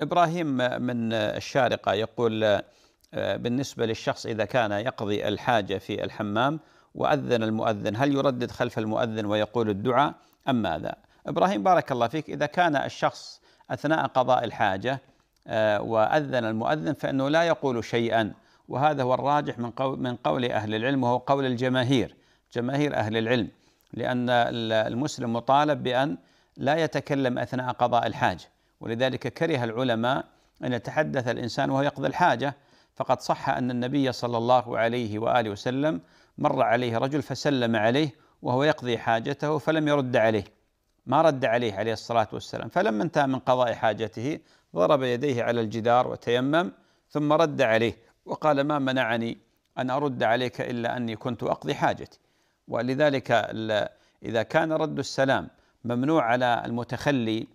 ابراهيم من الشارقه يقول آه، بالنسبه للشخص اذا كان يقضي الحاجه في الحمام واذن المؤذن هل يردد خلف المؤذن ويقول الدعاء ام ماذا؟ ابراهيم بارك الله فيك اذا كان الشخص اثناء قضاء الحاجه آه، واذن المؤذن فانه لا يقول شيئا وهذا هو الراجح من قول من قول اهل العلم وهو قول الجماهير جماهير اهل العلم لان المسلم مطالب بان لا يتكلم اثناء قضاء الحاجه ولذلك كره العلماء أن يتحدث الإنسان وهو يقضي الحاجة فقد صح أن النبي صلى الله عليه وآله وسلم مر عليه رجل فسلم عليه وهو يقضي حاجته فلم يرد عليه ما رد عليه عليه الصلاة والسلام فلما انتهى من قضاء حاجته ضرب يديه على الجدار وتيمم ثم رد عليه وقال ما منعني أن أرد عليك إلا أني كنت أقضي حاجتي ولذلك إذا كان رد السلام ممنوع على المتخلي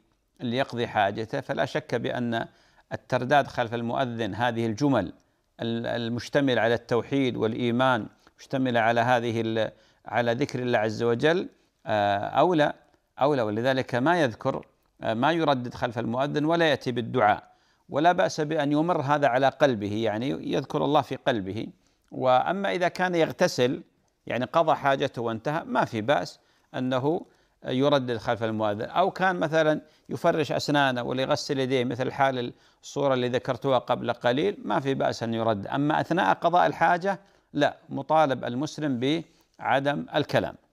ليقضي حاجته فلا شك بأن الترداد خلف المؤذن هذه الجمل المشتملة على التوحيد والإيمان مشتملة على هذه على ذكر الله عز وجل أولى آه، أولى ولذلك ما يذكر آه، ما يردد خلف المؤذن ولا يأتي بالدعاء ولا بأس بأن يمر هذا على قلبه يعني يذكر الله في قلبه وأما إذا كان يغتسل يعني قضى حاجته وانتهى ما في بأس أنه يردد خلف المؤذن أو كان مثلا يفرش أسنانه وليغسل يديه مثل حال الصورة اللي ذكرتها قبل قليل ما في بأس أن يرد أما أثناء قضاء الحاجة لا مطالب المسلم بعدم الكلام